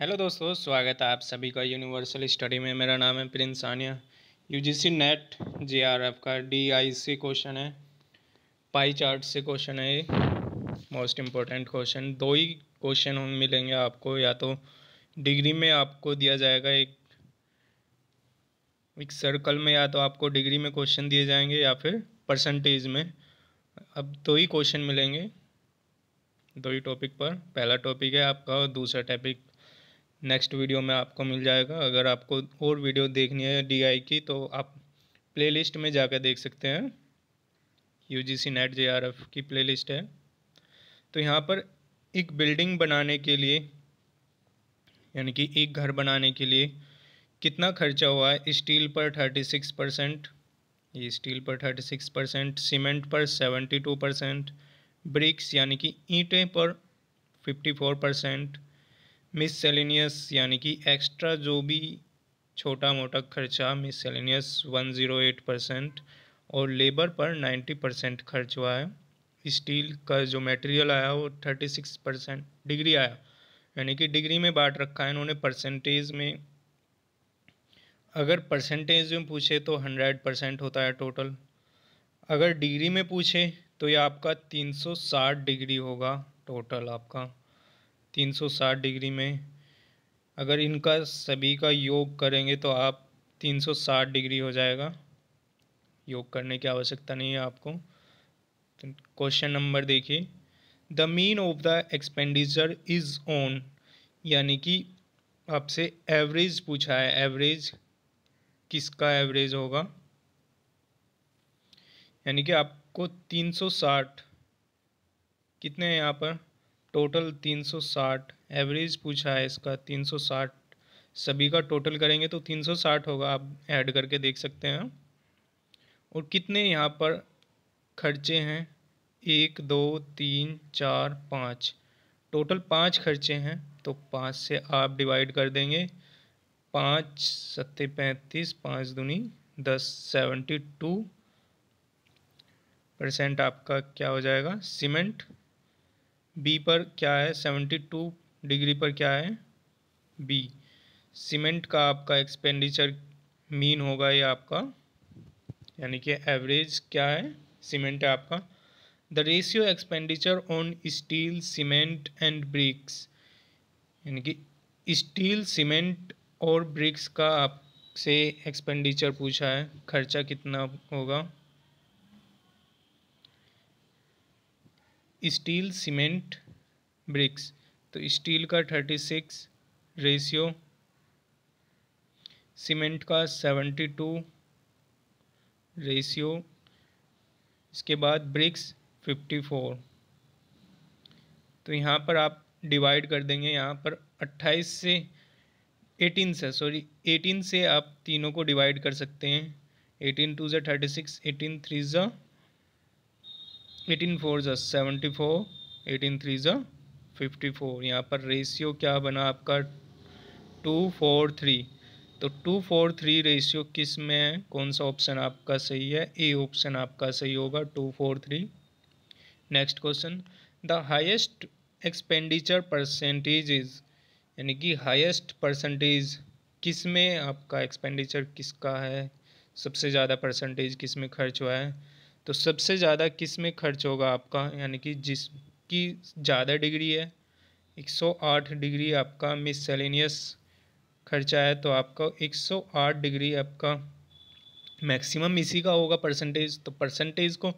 hello दोस्तों स्वागत है आप सभी का यूनिवर्सल स्टडी में मेरा नाम है Prince Aniya UGC NET JRF का डीआईसी क्वेश्चन है पाई चार्ट से क्वेश्चन है मोस्ट इम्पोर्टेंट क्वेश्चन दो ही क्वेश्चन मिलेंगे आपको या तो डिग्री में आपको दिया जाएगा एक एक सर्कल में या तो आपको डिग्री में क्वेश्चन दिए जाएंगे या फिर परसेंटेज में अब दो ही क्वेश्चन मिलेंगे दो ही टॉपिक पर पहला टॉपिक है आपका और दूसरा टॉपिक नेक्स्ट वीडियो में आपको मिल जाएगा अगर आपको और वीडियो देखनी है डीआई की तो आप प्लेलिस्ट में जा देख सकते हैं U G C NET J R F की प्लेलिस्ट है तो यहाँ पर एक बिल्डिंग बनाने के लिए यानी कि एक घर बनाने के लिए कितना खर्चा हुआ है स्टील पर थर्टी सिक्स परसेंट ये स्टील पर थर्टी सिक्स परसेंट सीमेंट पर सेवेंटी टू परसेंट ब्रिक्स यानी कि ईंटें पर फिफ्टी फोर परसेंट मिससेलिनियस यानी कि एक्स्ट्रा जो भी छोटा मोटा खर्चा मिससेलिनियस एट परसेंट और लेबर पर नाइन्टी परसेंट खर्च हुआ है स्टील का जो मटेरियल आया वो थर्टी सिक्स परसेंट डिग्री आया यानी कि डिग्री में बांट रखा है इन्होंने परसेंटेज में अगर परसेंटेज में पूछे तो हंड्रेड परसेंट होता है टोटल अगर डिग्री में पूछे तो ये आपका तीन सौ साठ डिग्री होगा टोटल आपका 360 डिग्री में अगर इनका सभी का योग करेंगे तो आप 360 डिग्री हो जाएगा योग करने की आवश्यकता नहीं है आपको तो क्वेश्चन नंबर देखिए the mean of the expenditure is on यानी कि आपसे एवरेज पूछा है एवरेज किसका एवरेज होगा यानी कि आपको 360 कितने हैं यहाँ पर टोटल 360 एवरेज पूछा है इसका 360 सभी का टोटल करेंगे तो 360 होगा आप ऐड करके देख सकते हैं और कितने यहाँ पर खर्चे हैं एक दो तीन चार पाँच टोटल पाँच खर्चे हैं तो पाँच से आप डिवाइड कर देंगे पाँच सत्ते पैंतीस पाँच दूनी दस सेवेंटी टू परसेंट आपका क्या हो जाएगा सीमेंट बी पर क्या है सेवेंटी टू डिग्री पर क्या है बी सीमेंट का आपका एक्सपेंडिचर मीन होगा ये आपका यानी कि एवरेज क्या है सीमेंट है आपका the ratio expenditure on steel cement and bricks यानी कि स्टील सीमेंट और ब्रिक्स का आपसे एक्सपेंडिचर पूछा है खर्चा कितना होगा स्टील सीमेंट ब्रिक्स तो स्टील का थर्टी सिक्स रेशियो सीमेंट का सेवेंटी टू रेशियो इसके बाद ब्रिक्स फिफ्टी फोर तो यहाँ पर आप डिवाइड कर देंगे यहाँ पर अट्ठाईस से एटीन से सॉरी एटीन से आप तीनों को डिवाइड कर सकते हैं एटीन टू ज़ा थर्टी सिक्स एटीन थ्री ज़ा एटीन फोर ज़ा सेवेंटी फोर एटीन थ्री ज़ा फिफ्टी फोर यहाँ पर रेशियो क्या बना आपका टू फोर थ्री तो टू फोर थ्री रेशियो किस में है कौन सा ऑप्शन आपका सही है ए ऑप्शन आपका सही होगा two four three next question the highest expenditure percentage is यानी कि हाइस्ट परसेंटेज किस में आपका एक्सपेंडिचर किसका है सबसे ज़्यादा परसेंटेज किस में खर्च हुआ है तो सबसे ज़्यादा किस में खर्च होगा आपका यानी कि जिसकी ज़्यादा डिग्री है 108 डिग्री आपका मिसलिनियस खर्चा है तो आपका 108 डिग्री आपका मैक्सिमम इसी का होगा परसेंटेज तो परसेंटेज को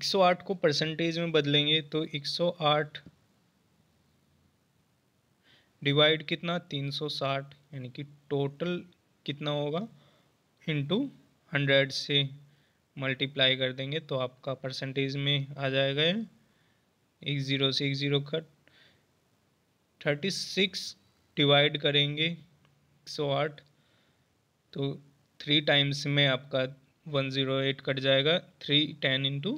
108 को परसेंटेज में बदलेंगे तो 108 डिवाइड कितना 360 यानी कि टोटल कितना होगा इनटू 100 से मल्टीप्लाई कर देंगे तो आपका परसेंटेज में आ जाएगा एक ज़ीरो से एक zero cut thirty six divide करेंगे एक सौ आठ तो थ्री टाइम्स में आपका वन ज़ीरो एट कट जाएगा three ten into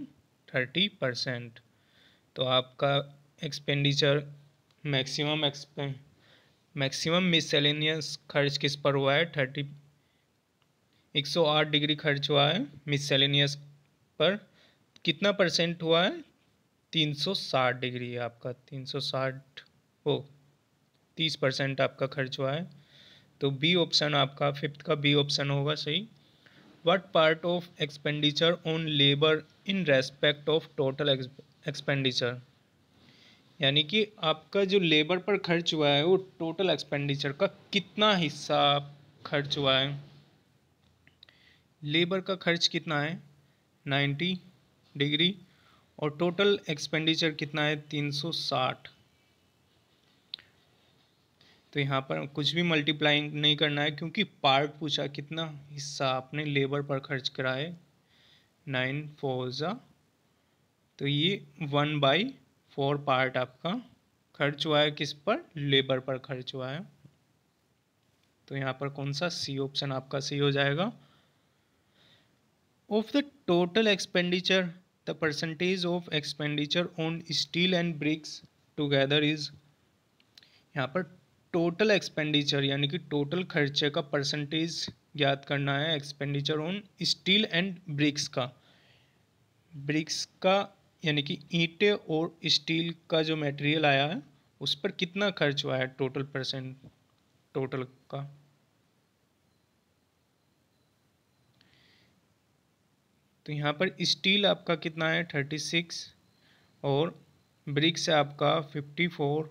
thirty percent तो आपका एक्सपेंडिचर मैक्सिमम एक्सपे मैक्सिमम मिसेलिनियस खर्च किस पर हुआ है थर्टी 108 डिग्री खर्च हुआ है मिससेलेनियस पर कितना परसेंट हुआ है 360 डिग्री आपका 360 ओ 30 परसेंट आपका खर्च हुआ है तो बी ऑप्शन आपका फिफ्थ का बी ऑप्शन होगा सही what part of expenditure on labour in respect of total expenditure यानी कि आपका जो लेबर पर खर्च हुआ है वो टोटल एक्सपेंडिचर का कितना हिस्सा खर्च हुआ है लेबर का खर्च कितना है 90 डिग्री और टोटल एक्सपेंडिचर कितना है 360 तो यहाँ पर कुछ भी मल्टीप्लाइंग नहीं करना है क्योंकि पार्ट पूछा कितना हिस्सा आपने लेबर पर खर्च करा है नाइन फोजा तो ये वन बाई फोर पार्ट आपका खर्च हुआ है किस पर लेबर पर खर्च हुआ है तो यहाँ पर कौन सा सी ऑप्शन आपका सही हो जाएगा of the total expenditure the percentage of expenditure on steel and bricks together is यहाँ पर total expenditure यानी कि total खर्चे का percentage ज्ञात करना है expenditure on steel and bricks का bricks का यानी कि ईंटे और steel का जो material आया है उस पर कितना खर्च हुआ है total percent total का तो यहाँ पर स्टील आपका कितना है थर्टी सिक्स और ब्रिक्स आपका फिफ्टी फोर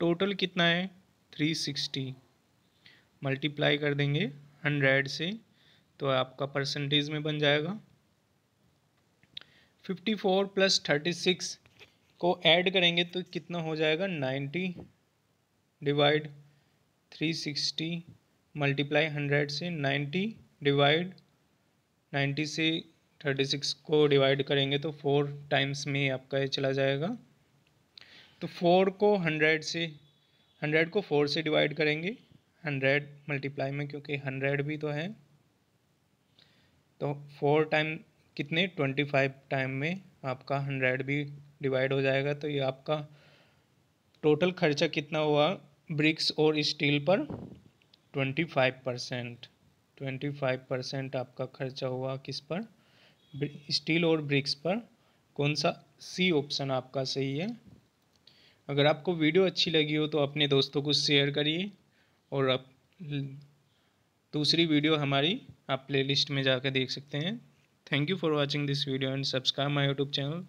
टोटल कितना है थ्री सिक्सटी मल्टीप्लाई कर देंगे हंड्रेड से तो आपका परसेंटेज में बन जाएगा fifty four plus thirty six को ऐड करेंगे तो कितना हो जाएगा ninety divide three sixty multiply hundred से नाइन्टी डिवाइड नाइन्टी से थर्टी सिक्स को डिवाइड करेंगे तो फोर टाइम्स में आपका ये चला जाएगा तो फोर को हंड्रेड से हंड्रेड को फोर से डिवाइड करेंगे हंड्रेड मल्टीप्लाई में क्योंकि हंड्रेड भी तो है तो फोर टाइम कितने ट्वेंटी फाइव टाइम में आपका हंड्रेड भी डिवाइड हो जाएगा तो ये आपका टोटल खर्चा कितना हुआ ब्रिक्स और स्टील पर twenty five percent twenty five percent आपका खर्चा हुआ किस पर स्टील और ब्रिक्स पर कौन सा सी ऑप्शन आपका सही है अगर आपको वीडियो अच्छी लगी हो तो अपने दोस्तों को शेयर करिए और आप दूसरी वीडियो हमारी आप प्लेलिस्ट में जाकर देख सकते हैं thank you for watching this video and subscribe my YouTube channel